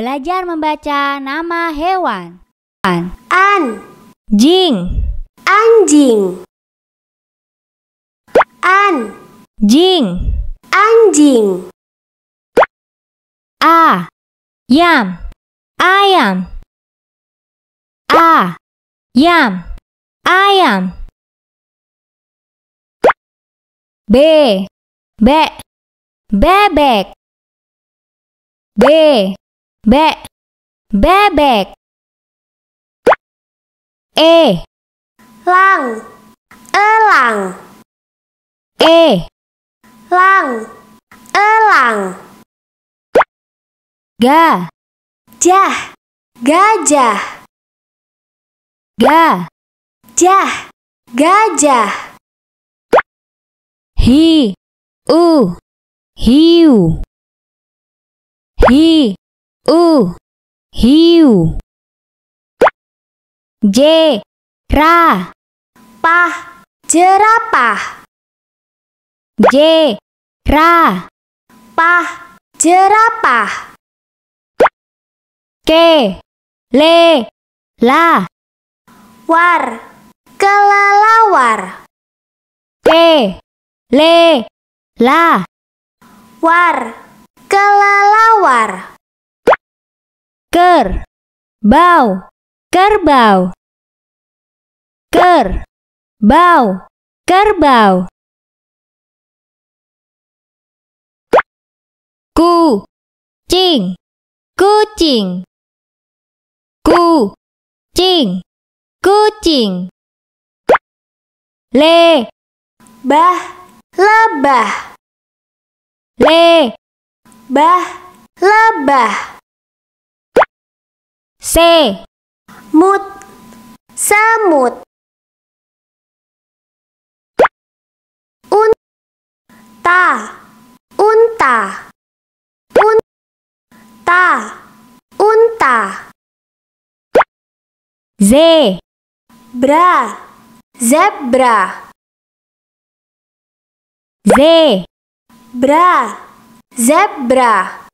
Belajar membaca nama hewan. An. An. Jing. Anjing. An. Jing. Anjing. A. Yam. Ayam. A. Yam. Ayam. B. Be. Bebek. B. B bebek E lang elang E lang elang ga jah gajah ga jah gajah hi u hiu hi hiu j ra pah jerapah j ra pah jerapah k, le la war kelelawar ke le la war kelelawar ker bau kerbau ker bau kerbau ku cing kucing ku cing kucing le bah lebah le bah lebah C. Mut Semut Unta Unta Unta Unta Z Bra Zebra Z Bra Zebra